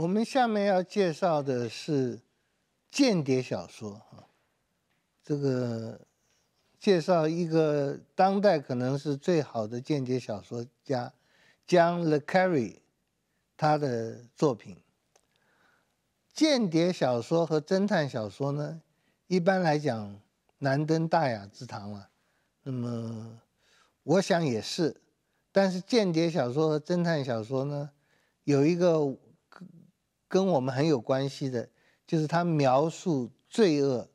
我们下面要介绍的是间谍小说啊，这个介绍一个当代可能是最好的间谍小说家，江 Le Carry，他的作品。间谍小说和侦探小说呢，一般来讲难登大雅之堂了。那么我想也是，但是间谍小说和侦探小说呢，有一个。跟我们很有关系的，就是他描述罪恶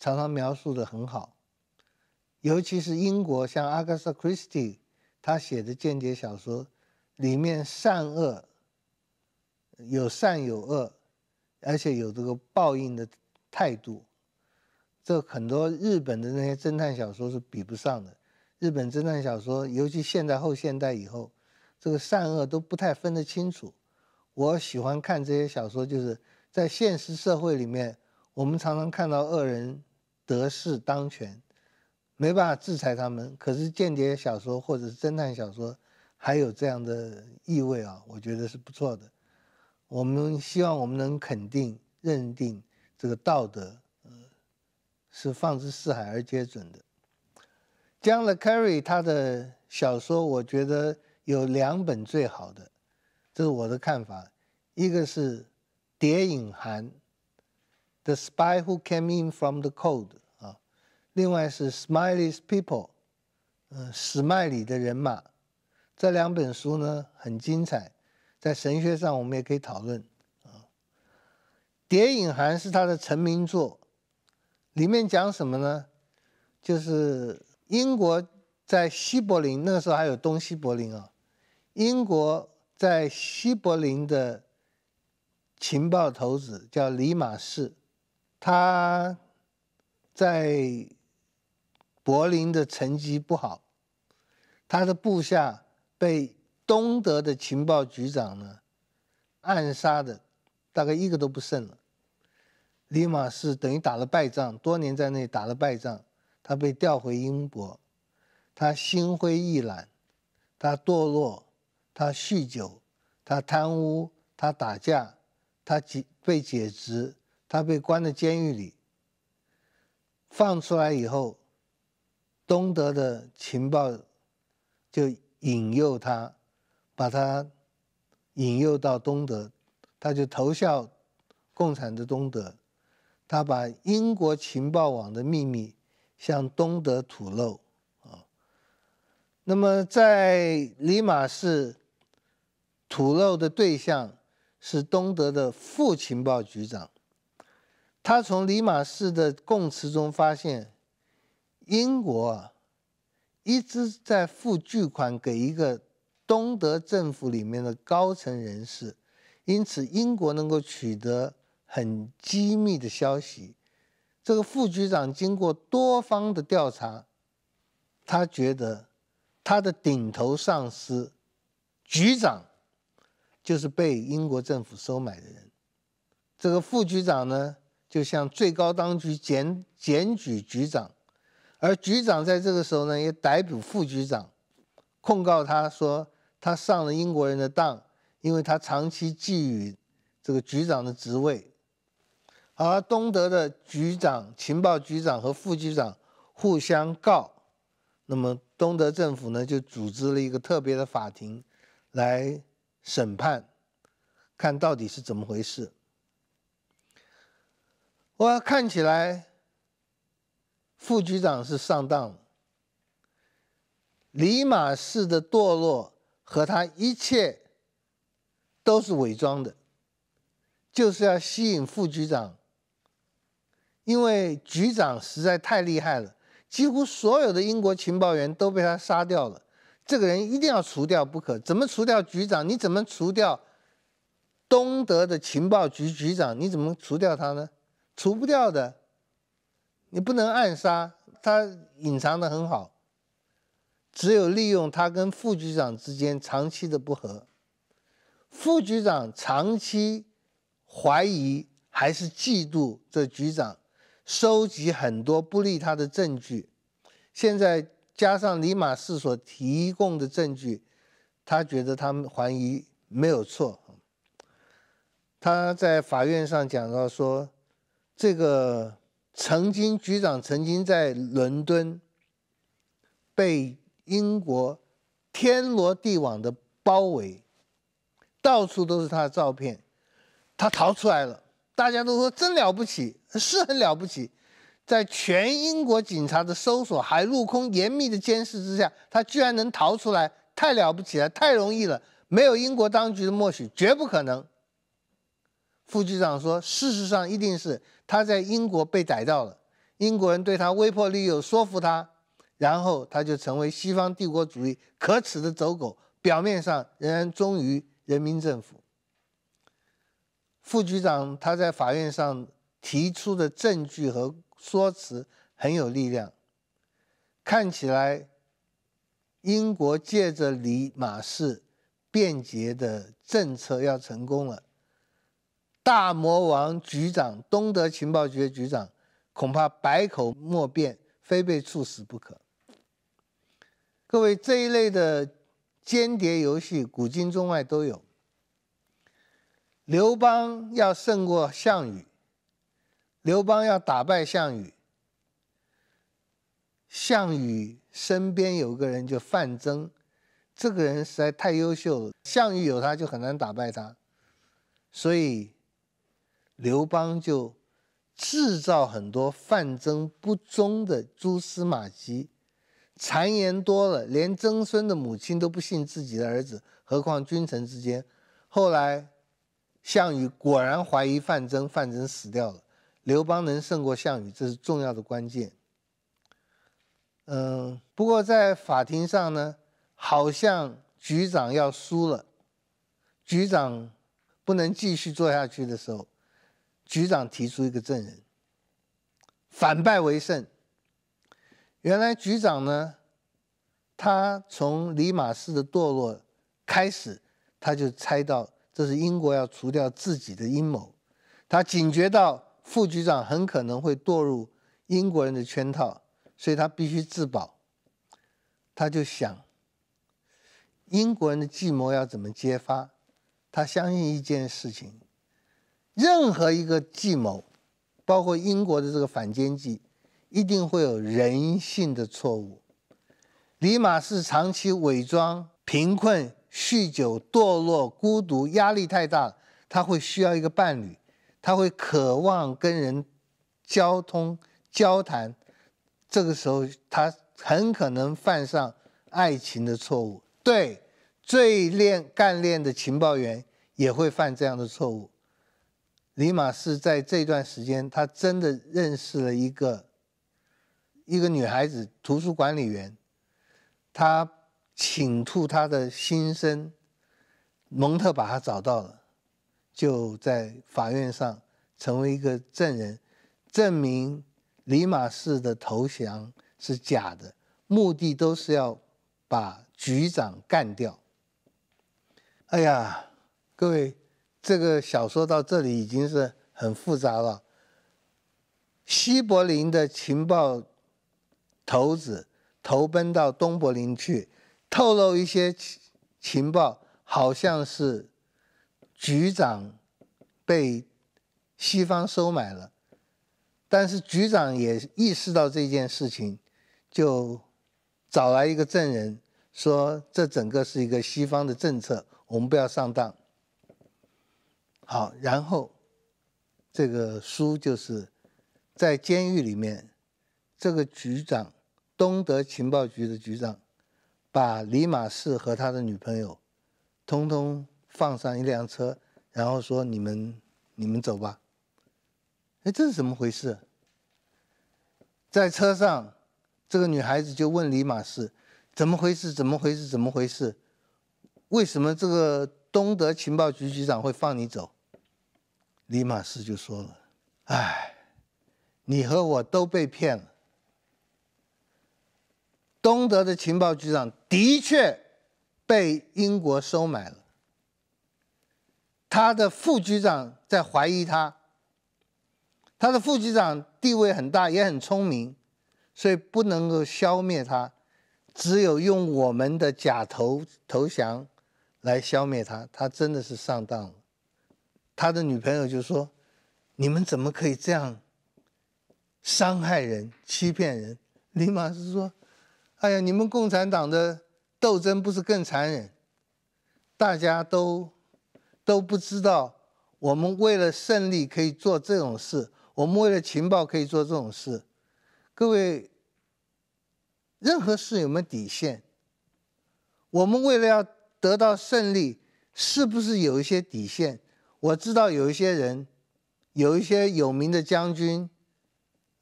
常常描述的很好，尤其是英国像阿加莎克里斯蒂，他写的间谍小说里面善恶有善有恶，而且有这个报应的态度，这很多日本的那些侦探小说是比不上的。日本侦探小说，尤其现代后现代以后，这个善恶都不太分得清楚。我喜欢看这些小说，就是在现实社会里面，我们常常看到恶人得势当权，没办法制裁他们。可是间谍小说或者是侦探小说，还有这样的意味啊，我觉得是不错的。我们希望我们能肯定、认定这个道德，是放之四海而皆准的。江了 Carry 他的小说，我觉得有两本最好的。这是我的看法，一个是《谍影寒》，The Spy Who Came in from the Cold》啊，另外是《Smileys People》，嗯，史麦里的人马，这两本书呢很精彩，在神学上我们也可以讨论啊，《谍影寒》是他的成名作，里面讲什么呢？就是英国在西柏林，那个时候还有东西柏林啊，英国。在西柏林的情报头子叫里马士，他在柏林的成绩不好，他的部下被东德的情报局长呢暗杀的，大概一个都不剩了。里马士等于打了败仗，多年在那打了败仗，他被调回英国，他心灰意懒，他堕落。他酗酒，他贪污，他打架，他解被解职，他被关在监狱里。放出来以后，东德的情报就引诱他，把他引诱到东德，他就投效共产的东德，他把英国情报网的秘密向东德吐露啊。那么在里马市。吐露的对象是东德的副情报局长，他从里马市的供词中发现，英国一直在付巨款给一个东德政府里面的高层人士，因此英国能够取得很机密的消息。这个副局长经过多方的调查，他觉得他的顶头上司局长。就是被英国政府收买的人，这个副局长呢就向最高当局检检举局长，而局长在这个时候呢也逮捕副局长，控告他说他上了英国人的当，因为他长期觊觎这个局长的职位，而东德的局长、情报局长和副局长互相告，那么东德政府呢就组织了一个特别的法庭来。审判，看到底是怎么回事？我看起来，副局长是上当了。李马士的堕落和他一切都是伪装的，就是要吸引副局长，因为局长实在太厉害了，几乎所有的英国情报员都被他杀掉了。这个人一定要除掉不可，怎么除掉局长？你怎么除掉东德的情报局局长？你怎么除掉他呢？除不掉的，你不能暗杀，他隐藏的很好。只有利用他跟副局长之间长期的不和，副局长长期怀疑还是嫉妒这局长，收集很多不利他的证据，现在。加上李马士所提供的证据，他觉得他们怀疑没有错。他在法院上讲到说，这个曾经局长曾经在伦敦被英国天罗地网的包围，到处都是他的照片，他逃出来了。大家都说真了不起，是很了不起。在全英国警察的搜索、海陆空严密的监视之下，他居然能逃出来，太了不起了，太容易了。没有英国当局的默许，绝不可能。副局长说：“事实上，一定是他在英国被逮到了。英国人对他威迫利诱，说服他，然后他就成为西方帝国主义可耻的走狗，表面上仍然忠于人民政府。”副局长他在法院上提出的证据和。说辞很有力量，看起来英国借着李马士便捷的政策要成功了。大魔王局长东德情报局的局长恐怕百口莫辩，非被处死不可。各位，这一类的间谍游戏，古今中外都有。刘邦要胜过项羽。刘邦要打败项羽，项羽身边有个人叫范增，这个人实在太优秀，了，项羽有他就很难打败他，所以刘邦就制造很多范增不忠的蛛丝马迹，谗言多了，连曾孙的母亲都不信自己的儿子，何况君臣之间。后来项羽果然怀疑范增，范增死掉了。刘邦能胜过项羽，这是重要的关键。嗯，不过在法庭上呢，好像局长要输了，局长不能继续做下去的时候，局长提出一个证人，反败为胜。原来局长呢，他从李马氏的堕落开始，他就猜到这是英国要除掉自己的阴谋，他警觉到。副局长很可能会堕入英国人的圈套，所以他必须自保。他就想英国人的计谋要怎么揭发？他相信一件事情：任何一个计谋，包括英国的这个反间计，一定会有人性的错误。里马是长期伪装贫困、酗酒、堕落、孤独、压力太大，他会需要一个伴侣。他会渴望跟人交通交谈，这个时候他很可能犯上爱情的错误。对，最练干练的情报员也会犯这样的错误。里马斯在这段时间，他真的认识了一个一个女孩子，图书管理员。他倾吐他的心声，蒙特把他找到了。就在法院上成为一个证人，证明李马士的投降是假的，目的都是要把局长干掉。哎呀，各位，这个小说到这里已经是很复杂了。西柏林的情报头子投奔到东柏林去，透露一些情情报，好像是。局长被西方收买了，但是局长也意识到这件事情，就找来一个证人说这整个是一个西方的政策，我们不要上当。好，然后这个书就是在监狱里面，这个局长东德情报局的局长把李马士和他的女朋友通通。放上一辆车，然后说：“你们，你们走吧。”哎，这是怎么回事？在车上，这个女孩子就问李马斯：“怎么回事？怎么回事？怎么回事？为什么这个东德情报局局长会放你走？”李马斯就说了：“哎，你和我都被骗了。东德的情报局长的确被英国收买了。”他的副局长在怀疑他，他的副局长地位很大，也很聪明，所以不能够消灭他，只有用我们的假投投降来消灭他。他真的是上当了。他的女朋友就说：“你们怎么可以这样伤害人、欺骗人？”李马斯说：“哎呀，你们共产党的斗争不是更残忍？大家都……”都不知道我们为了胜利可以做这种事，我们为了情报可以做这种事。各位，任何事有没有底线？我们为了要得到胜利，是不是有一些底线？我知道有一些人，有一些有名的将军，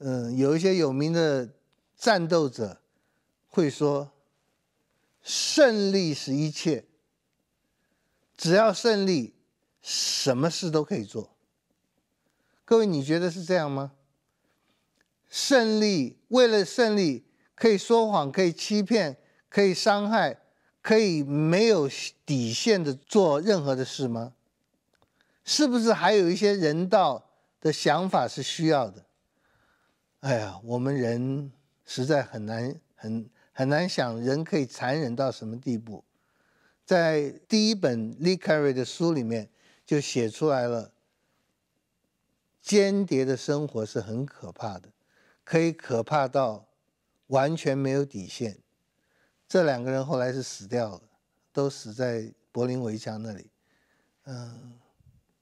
嗯，有一些有名的战斗者会说，胜利是一切，只要胜利。什么事都可以做，各位，你觉得是这样吗？胜利为了胜利，可以说谎，可以欺骗，可以伤害，可以没有底线的做任何的事吗？是不是还有一些人道的想法是需要的？哎呀，我们人实在很难，很很难想人可以残忍到什么地步。在第一本 Le Carry 的书里面。就写出来了，间谍的生活是很可怕的，可以可怕到完全没有底线。这两个人后来是死掉了，都死在柏林围墙那里。嗯，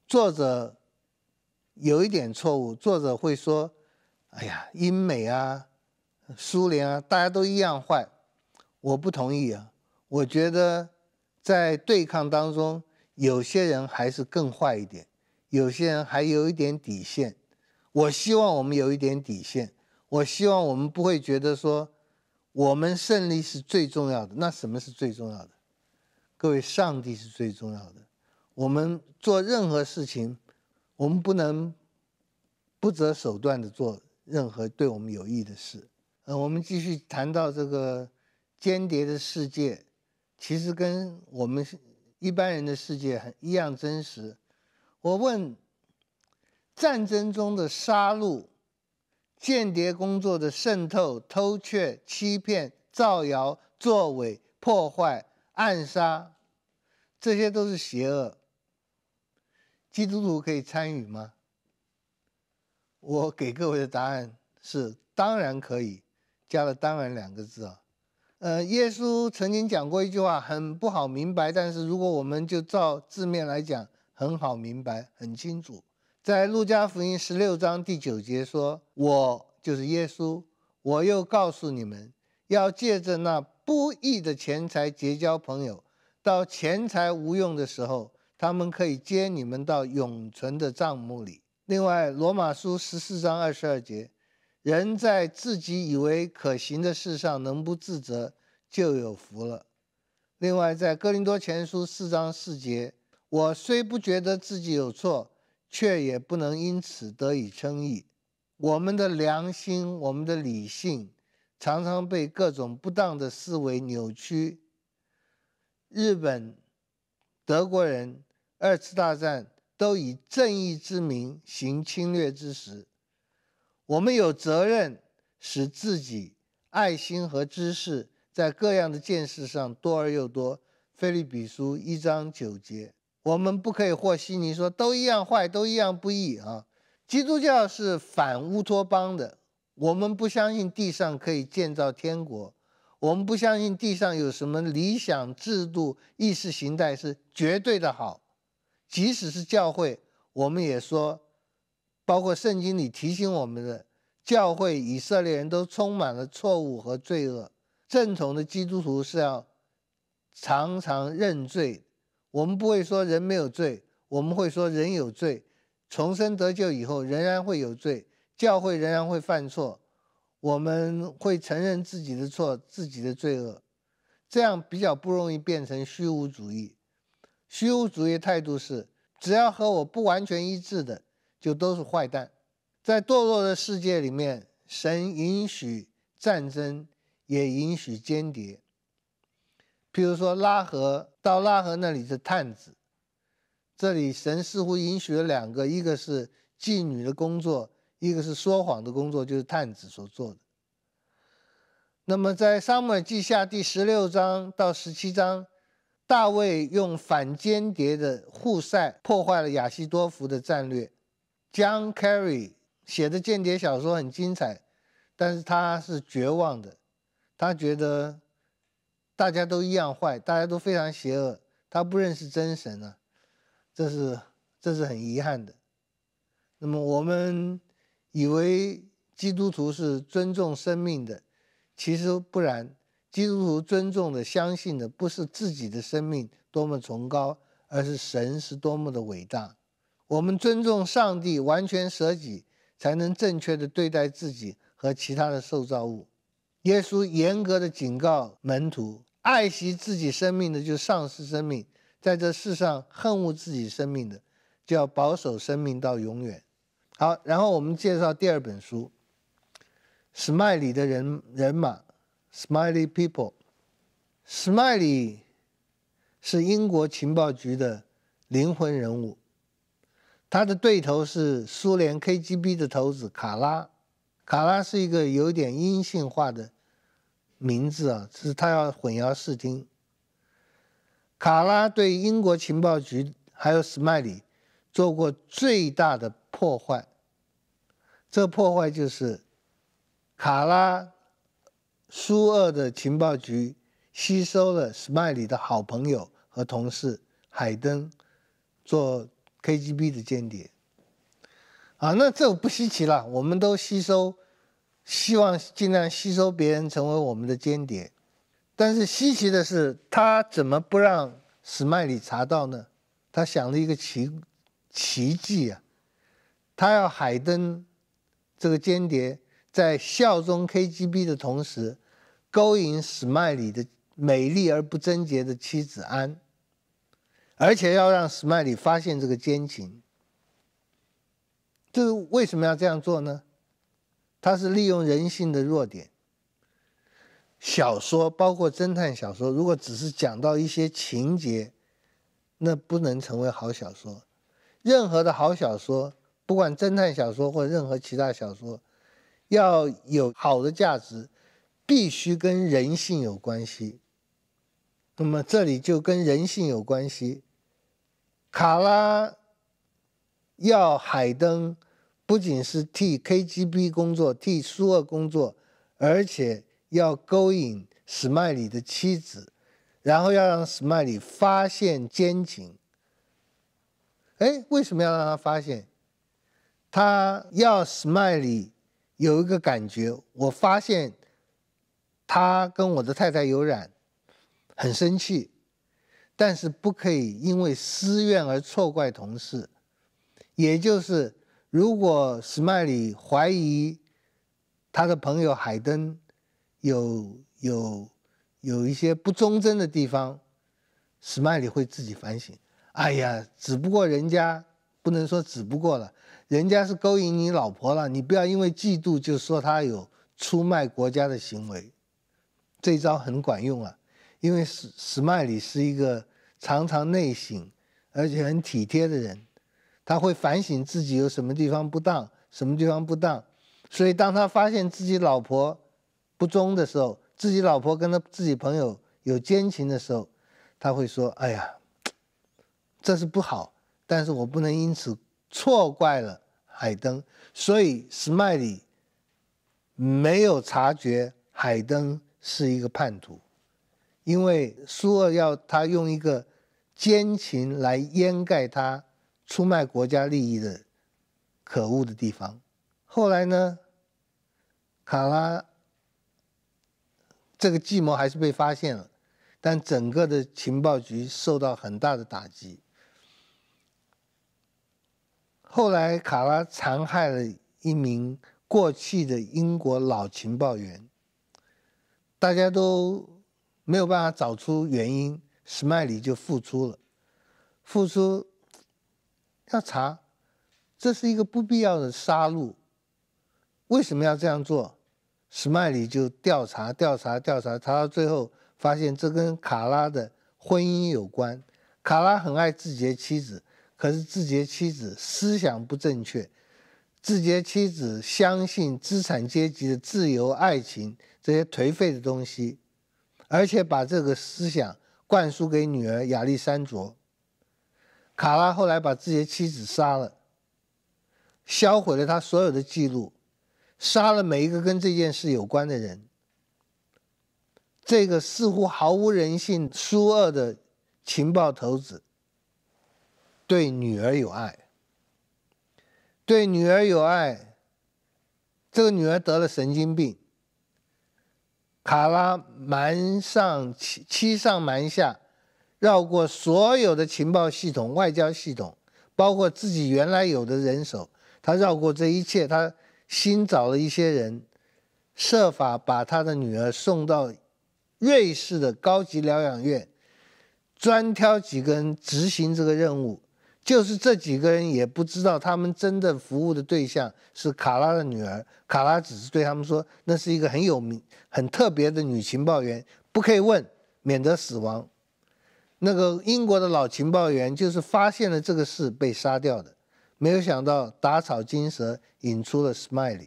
作者有一点错误，作者会说：“哎呀，英美啊，苏联啊，大家都一样坏。”我不同意啊，我觉得在对抗当中。有些人还是更坏一点，有些人还有一点底线。我希望我们有一点底线。我希望我们不会觉得说，我们胜利是最重要的。那什么是最重要的？各位，上帝是最重要的。我们做任何事情，我们不能不择手段的做任何对我们有益的事。呃，我们继续谈到这个间谍的世界，其实跟我们。一般人的世界很一样真实。我问：战争中的杀戮、间谍工作的渗透、偷窃、欺骗、造谣、作伪、破坏、暗杀，这些都是邪恶。基督徒可以参与吗？我给各位的答案是：当然可以。加了“当然”两个字啊。呃，耶稣曾经讲过一句话，很不好明白。但是如果我们就照字面来讲，很好明白，很清楚。在路加福音十六章第九节说：“我就是耶稣，我又告诉你们，要借着那不义的钱财结交朋友，到钱财无用的时候，他们可以接你们到永存的账目里。”另外，罗马书十四章二十二节。人在自己以为可行的事上能不自责，就有福了。另外，在《哥林多前书》四章四节，我虽不觉得自己有错，却也不能因此得以称义。我们的良心，我们的理性，常常被各种不当的思维扭曲。日本、德国人二次大战都以正义之名行侵略之时。我们有责任使自己爱心和知识在各样的见识上多而又多。《菲利比书》一章九节，我们不可以和希尼说都一样坏，都一样不义啊。基督教是反乌托邦的，我们不相信地上可以建造天国，我们不相信地上有什么理想制度、意识形态是绝对的好。即使是教会，我们也说。包括圣经里提醒我们的，教会以色列人都充满了错误和罪恶。正统的基督徒是要常常认罪。我们不会说人没有罪，我们会说人有罪。重生得救以后仍然会有罪，教会仍然会犯错。我们会承认自己的错、自己的罪恶，这样比较不容易变成虚无主义。虚无主义态度是，只要和我不完全一致的。就都是坏蛋，在堕落的世界里面，神允许战争，也允许间谍。譬如说拉合到拉合那里是探子，这里神似乎允许了两个，一个是妓女的工作，一个是说谎的工作，就是探子所做的。那么在撒母记下第十六章到十七章，大卫用反间谍的互塞破坏了亚西多福的战略。江凯瑞写的间谍小说很精彩，但是他是绝望的，他觉得大家都一样坏，大家都非常邪恶，他不认识真神了，这是这是很遗憾的。那么我们以为基督徒是尊重生命的，其实不然，基督徒尊重的、相信的不是自己的生命多么崇高，而是神是多么的伟大。我们尊重上帝，完全舍己，才能正确的对待自己和其他的受造物。耶稣严格的警告门徒：爱惜自己生命的，就丧失生命；在这世上恨恶自己生命的，就要保守生命到永远。好，然后我们介绍第二本书《Smiley 的人人马》（Smiley People）。Smiley 是英国情报局的灵魂人物。他的对头是苏联 KGB 的头子卡拉，卡拉是一个有点阴性化的名字啊，是他要混淆视听。卡拉对英国情报局还有史麦里做过最大的破坏，这破坏就是卡拉苏俄的情报局吸收了史麦里的好朋友和同事海登做。KGB 的间谍啊，那这不稀奇了。我们都吸收，希望尽量吸收别人成为我们的间谍。但是稀奇的是，他怎么不让史麦里查到呢？他想了一个奇奇迹啊，他要海登这个间谍在效忠 KGB 的同时，勾引史麦里的美丽而不贞洁的妻子安。而且要让史麦里发现这个奸情，这是为什么要这样做呢？他是利用人性的弱点。小说包括侦探小说，如果只是讲到一些情节，那不能成为好小说。任何的好小说，不管侦探小说或任何其他小说，要有好的价值，必须跟人性有关系。那么这里就跟人性有关系。卡拉要海登，不仅是替 KGB 工作，替苏俄工作，而且要勾引史麦里的妻子，然后要让史麦里发现奸情。哎，为什么要让他发现？他要史麦里有一个感觉：，我发现他跟我的太太有染，很生气。但是不可以因为私怨而错怪同事，也就是如果史麦里怀疑他的朋友海登有有有一些不忠贞的地方，史麦里会自己反省。哎呀，只不过人家不能说只不过了，人家是勾引你老婆了，你不要因为嫉妒就说他有出卖国家的行为。这招很管用了，因为史史麦里是一个。常常内省，而且很体贴的人，他会反省自己有什么地方不当，什么地方不当。所以，当他发现自己老婆不忠的时候，自己老婆跟他自己朋友有奸情的时候，他会说：“哎呀，这是不好，但是我不能因此错怪了海登。”所以，史麦里没有察觉海登是一个叛徒。因为苏俄要他用一个奸情来掩盖他出卖国家利益的可恶的地方，后来呢，卡拉这个计谋还是被发现了，但整个的情报局受到很大的打击。后来卡拉残害了一名过去的英国老情报员，大家都。没有办法找出原因，史迈里就付出了，付出要查，这是一个不必要的杀戮。为什么要这样做？史迈里就调查，调查，调查，查到最后发现这跟卡拉的婚姻有关。卡拉很爱自己的妻子，可是自己的妻子思想不正确，自己的妻子相信资产阶级的自由爱情这些颓废的东西。而且把这个思想灌输给女儿亚历山卓。卡拉后来把自己的妻子杀了，销毁了他所有的记录，杀了每一个跟这件事有关的人。这个似乎毫无人性、苏恶的情报头子，对女儿有爱，对女儿有爱，这个女儿得了神经病。卡拉瞒上欺欺上瞒下，绕过所有的情报系统、外交系统，包括自己原来有的人手，他绕过这一切，他新找了一些人，设法把他的女儿送到瑞士的高级疗养院，专挑几个人执行这个任务。就是这几个人也不知道，他们真的服务的对象是卡拉的女儿。卡拉只是对他们说，那是一个很有名、很特别的女情报员，不可以问，免得死亡。那个英国的老情报员就是发现了这个事被杀掉的，没有想到打草惊蛇，引出了史 m i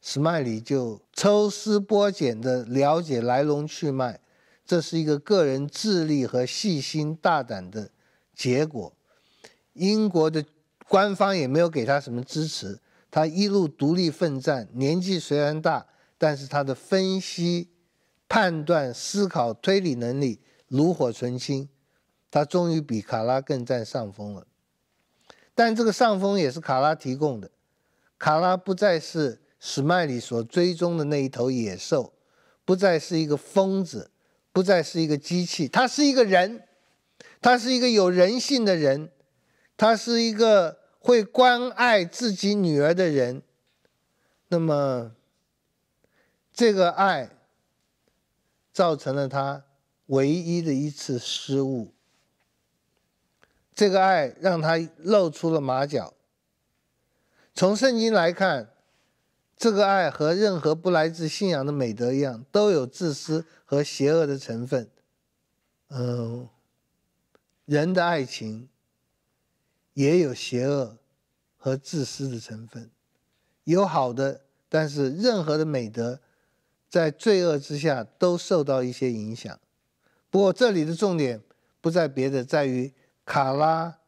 史 e y 就抽丝剥茧地了解来龙去脉，这是一个个人智力和细心大胆的结果。英国的官方也没有给他什么支持，他一路独立奋战。年纪虽然大，但是他的分析、判断、思考、推理能力炉火纯青。他终于比卡拉更占上风了，但这个上风也是卡拉提供的。卡拉不再是史迈里所追踪的那一头野兽，不再是一个疯子，不再是一个机器，他是一个人，他是一个有人性的人。他是一个会关爱自己女儿的人，那么这个爱造成了他唯一的一次失误。这个爱让他露出了马脚。从圣经来看，这个爱和任何不来自信仰的美德一样，都有自私和邪恶的成分。嗯，人的爱情。也有邪恶和自私的成分，有好的，但是任何的美德，在罪恶之下都受到一些影响。不过这里的重点不在别的，在于卡拉，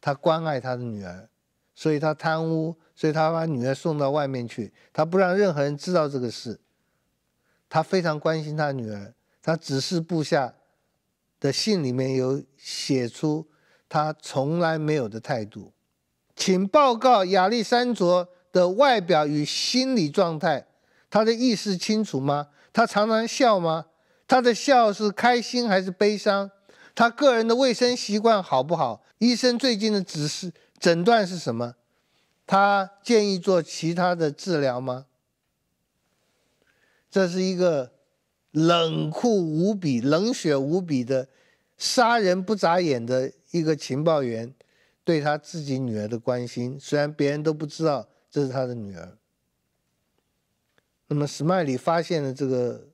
他关爱他的女儿，所以他贪污，所以他把女儿送到外面去，他不让任何人知道这个事。他非常关心他女儿，他指示部下的信里面有写出。他从来没有的态度，请报告亚历山卓的外表与心理状态。他的意识清楚吗？他常常笑吗？他的笑是开心还是悲伤？他个人的卫生习惯好不好？医生最近的指示诊断是什么？他建议做其他的治疗吗？这是一个冷酷无比、冷血无比的杀人不眨眼的。一个情报员对他自己女儿的关心，虽然别人都不知道这是他的女儿。那么史麦里发现了这个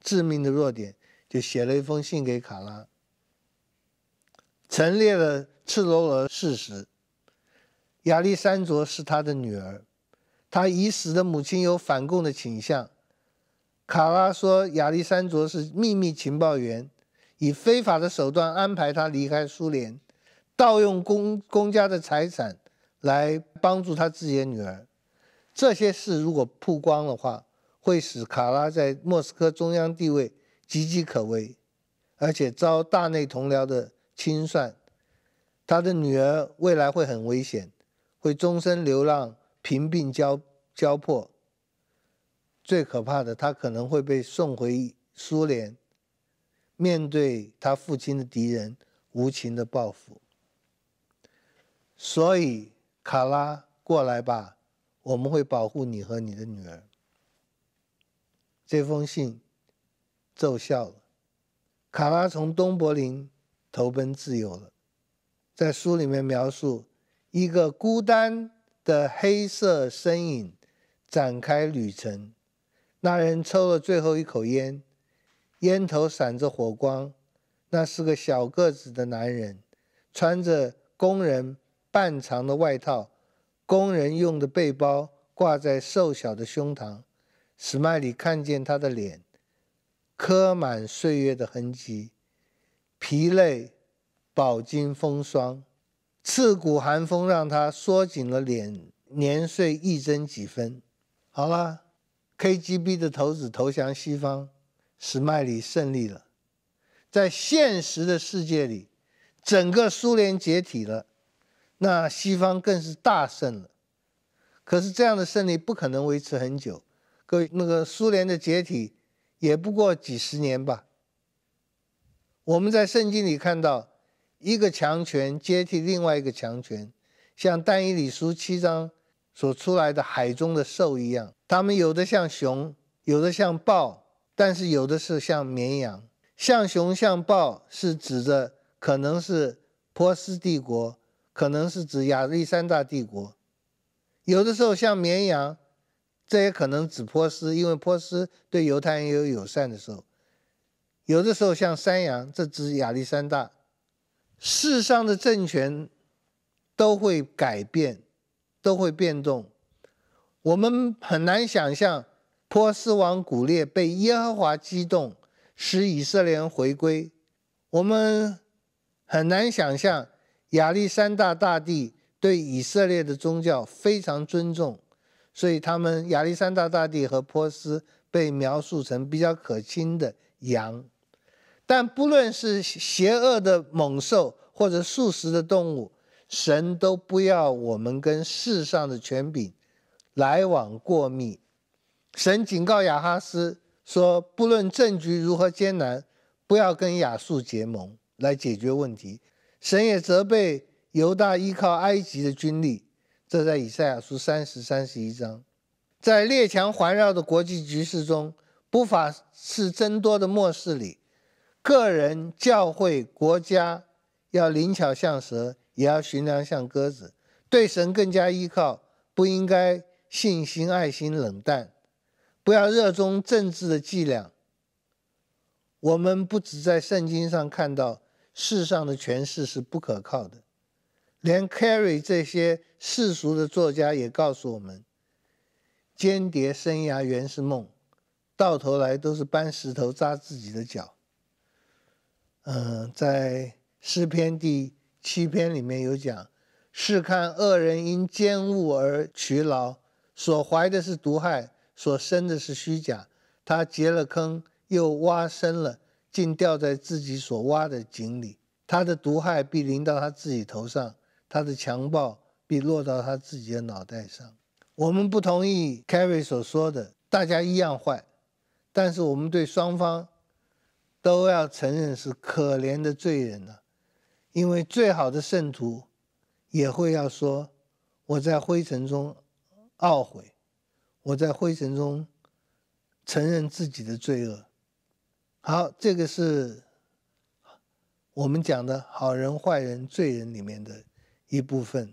致命的弱点，就写了一封信给卡拉，陈列了赤裸裸事实：亚历山卓是他的女儿，他已死的母亲有反共的倾向。卡拉说亚历山卓是秘密情报员。以非法的手段安排他离开苏联，盗用公公家的财产来帮助他自己的女儿，这些事如果曝光的话，会使卡拉在莫斯科中央地位岌岌可危，而且遭大内同僚的清算，他的女儿未来会很危险，会终身流浪，贫病交交迫。最可怕的，他可能会被送回苏联。面对他父亲的敌人无情的报复，所以卡拉过来吧，我们会保护你和你的女儿。这封信奏效了，卡拉从东柏林投奔自由了。在书里面描述一个孤单的黑色身影展开旅程，那人抽了最后一口烟。烟头闪着火光，那是个小个子的男人，穿着工人半长的外套，工人用的背包挂在瘦小的胸膛。史麦里看见他的脸，刻满岁月的痕迹，疲累，饱经风霜，刺骨寒风让他缩紧了脸，年岁一增几分。好了，KGB 的头子投降西方。史麦里胜利了，在现实的世界里，整个苏联解体了，那西方更是大胜了。可是这样的胜利不可能维持很久，各位，那个苏联的解体也不过几十年吧。我们在圣经里看到，一个强权接替另外一个强权，像但以理书七章所出来的海中的兽一样，它们有的像熊，有的像豹。但是有的是像绵羊，像熊像豹是指着，可能是波斯帝国，可能是指亚历山大帝国。有的时候像绵羊，这也可能指波斯，因为波斯对犹太人也有友善的时候。有的时候像山羊，这指亚历山大。世上的政权都会改变，都会变动，我们很难想象。波斯王古列被耶和华激动，使以色列人回归。我们很难想象亚历山大大帝对以色列的宗教非常尊重，所以他们亚历山大大帝和波斯被描述成比较可亲的羊。但不论是邪恶的猛兽或者素食的动物，神都不要我们跟世上的权柄来往过密。神警告雅哈斯说：“不论政局如何艰难，不要跟亚述结盟来解决问题。”神也责备犹大依靠埃及的军力。这在以赛亚书三十三十一章。在列强环绕的国际局势中，不法是增多的末世里，个人、教会、国家要灵巧像蛇，也要寻良像鸽子，对神更加依靠，不应该信心、爱心冷淡。不要热衷政治的伎俩。我们不只在圣经上看到世上的权势是不可靠的，连 Carry 这些世俗的作家也告诉我们：间谍生涯原是梦，到头来都是搬石头扎自己的脚。嗯，在诗篇第七篇里面有讲：试看恶人因奸恶而取劳，所怀的是毒害。所生的是虚假，他掘了坑，又挖深了，竟掉在自己所挖的井里。他的毒害必临到他自己头上，他的强暴必落到他自己的脑袋上。我们不同意凯瑞所说的，大家一样坏，但是我们对双方都要承认是可怜的罪人呢，因为最好的圣徒也会要说：“我在灰尘中懊悔。”我在灰尘中承认自己的罪恶。好，这个是我们讲的好人、坏人、罪人里面的一部分。